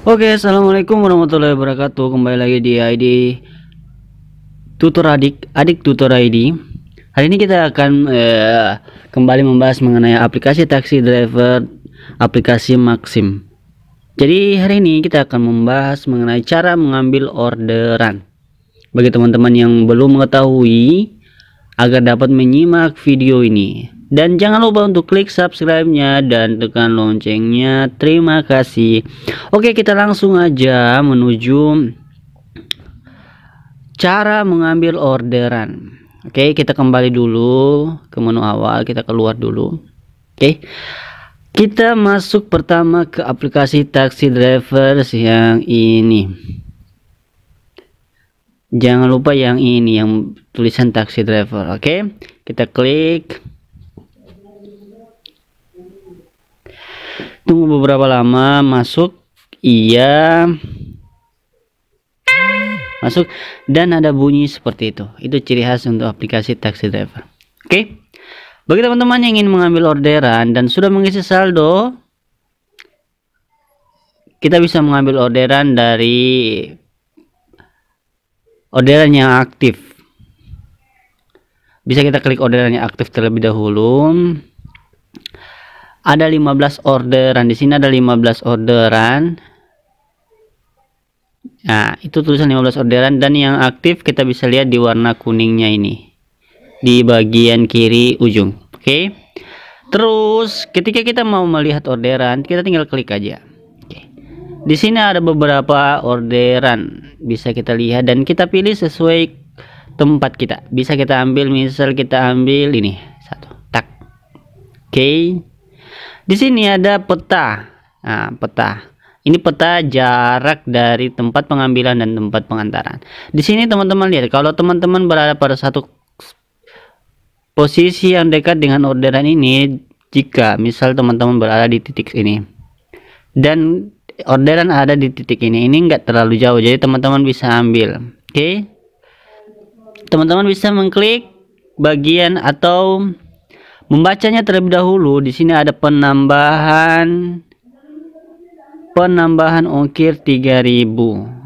Oke assalamualaikum warahmatullahi wabarakatuh kembali lagi di ID tutor adik adik tutor ID hari ini kita akan eh, kembali membahas mengenai aplikasi taksi driver aplikasi Maxim jadi hari ini kita akan membahas mengenai cara mengambil orderan bagi teman-teman yang belum mengetahui agar dapat menyimak video ini dan jangan lupa untuk klik subscribe-nya dan tekan loncengnya. Terima kasih. Oke, kita langsung aja menuju cara mengambil orderan. Oke, kita kembali dulu ke menu awal, kita keluar dulu. Oke. Kita masuk pertama ke aplikasi taksi drivers yang ini. Jangan lupa yang ini yang tulisan taksi driver, oke? Kita klik Tunggu beberapa lama masuk. Iya. Masuk dan ada bunyi seperti itu. Itu ciri khas untuk aplikasi taxi driver. Oke. Bagi teman-teman yang ingin mengambil orderan dan sudah mengisi saldo, kita bisa mengambil orderan dari orderan yang aktif. Bisa kita klik orderan yang aktif terlebih dahulu ada 15 orderan di sini ada 15 orderan nah itu tulisan 15 orderan dan yang aktif kita bisa lihat di warna kuningnya ini di bagian kiri ujung oke okay? terus ketika kita mau melihat orderan kita tinggal klik aja okay. di sini ada beberapa orderan bisa kita lihat dan kita pilih sesuai tempat kita bisa kita ambil misal kita ambil ini satu tak oke okay. Di sini ada peta. Nah, peta. Ini peta jarak dari tempat pengambilan dan tempat pengantaran. Di sini teman-teman lihat kalau teman-teman berada pada satu posisi yang dekat dengan orderan ini jika misal teman-teman berada di titik ini dan orderan ada di titik ini ini enggak terlalu jauh jadi teman-teman bisa ambil oke okay? teman-teman bisa mengklik bagian atau Membacanya terlebih dahulu, di sini ada penambahan penambahan ongkir 3000.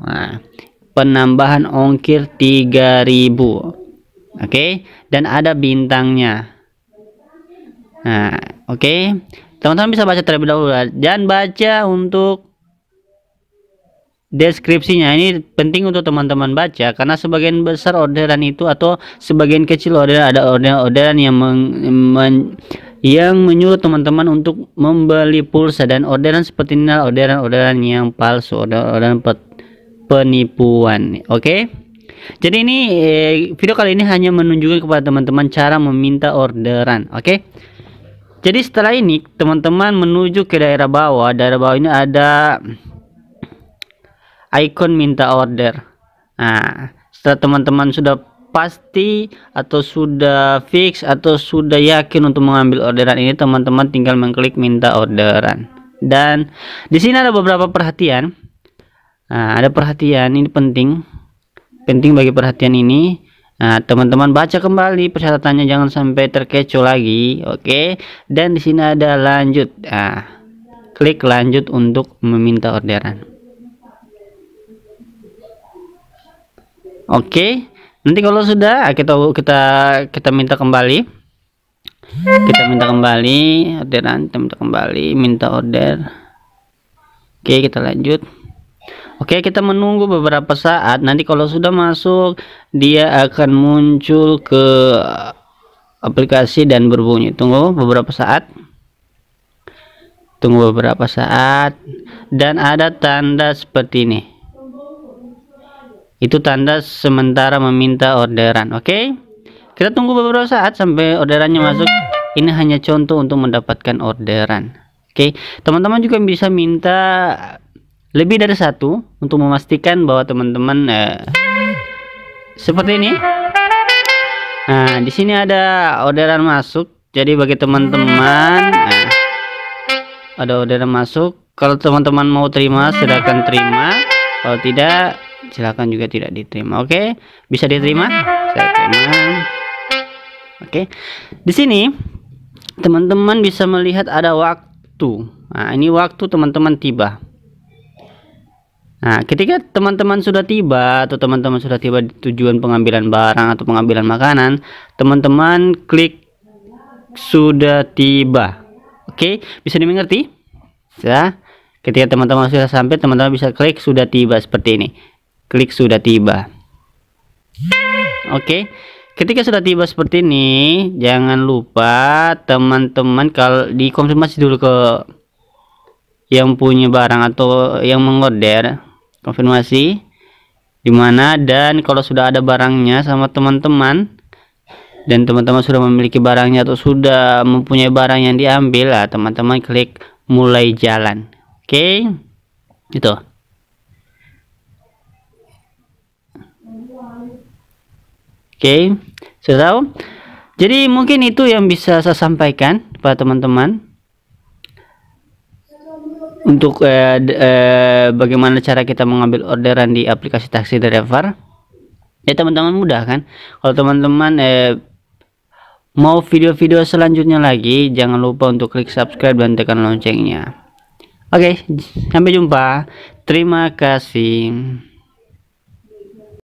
Nah, penambahan ongkir 3000. Oke, okay? dan ada bintangnya. Nah, oke. Okay? Teman-teman bisa baca terlebih dahulu dan baca untuk deskripsinya ini penting untuk teman-teman baca karena sebagian besar orderan itu atau sebagian kecil orderan ada orderan-orderan yang meng, men, yang menyuruh teman-teman untuk membeli pulsa dan orderan seperti ini orderan-orderan yang palsu orderan-orderan penipuan oke okay? Jadi ini eh, video kali ini hanya menunjukkan kepada teman-teman cara meminta orderan, oke? Okay? Jadi setelah ini teman-teman menuju ke daerah bawah. Daerah bawah ini ada icon minta order nah setelah teman-teman sudah pasti atau sudah fix atau sudah yakin untuk mengambil orderan ini teman-teman tinggal mengklik minta orderan dan di sini ada beberapa perhatian nah, ada perhatian ini penting penting bagi perhatian ini Nah, teman-teman baca kembali persyaratannya jangan sampai terkecoh lagi, oke? Okay? Dan di sini ada lanjut. Nah, klik lanjut untuk meminta orderan. oke okay. nanti kalau sudah ah, kita kita kita minta kembali kita minta kembali orderan kita minta kembali minta order oke okay, kita lanjut Oke, kita menunggu beberapa saat. Nanti kalau sudah masuk, dia akan muncul ke ah, aplikasi dan berbunyi. Tunggu beberapa saat. Tunggu beberapa saat dan ada tanda seperti ini itu tanda sementara meminta orderan oke okay? kita tunggu beberapa saat sampai orderannya masuk ini hanya contoh untuk mendapatkan orderan oke okay? teman-teman juga bisa minta lebih dari satu untuk memastikan bahwa teman-teman eh, seperti ini nah di sini ada orderan masuk jadi bagi teman-teman eh, ada orderan masuk kalau teman-teman mau terima silahkan terima kalau tidak silakan juga tidak diterima oke okay? bisa diterima saya terima oke okay. di sini teman-teman bisa melihat ada waktu nah ini waktu teman-teman tiba Nah, ketika teman-teman sudah tiba atau teman-teman sudah tiba di tujuan pengambilan barang atau pengambilan makanan, teman-teman klik sudah tiba. Oke, bisa dimengerti? Ya. Ketika teman-teman sudah sampai, teman-teman bisa klik sudah tiba seperti ini klik sudah tiba oke ketika sudah tiba seperti ini jangan lupa teman-teman kalau dikonfirmasi dulu ke yang punya barang atau yang mengorder konfirmasi dimana dan kalau sudah ada barangnya sama teman-teman dan teman-teman sudah memiliki barangnya atau sudah mempunyai barang yang diambil lah teman-teman klik mulai jalan oke okay? itu Oke, okay. sudah tahu? Jadi mungkin itu yang bisa saya sampaikan kepada teman-teman untuk eh, eh, bagaimana cara kita mengambil orderan di aplikasi taksi driver. Ya teman-teman mudah kan? Kalau teman-teman eh, mau video-video selanjutnya lagi, jangan lupa untuk klik subscribe dan tekan loncengnya. Oke, okay, sampai jumpa. Terima kasih.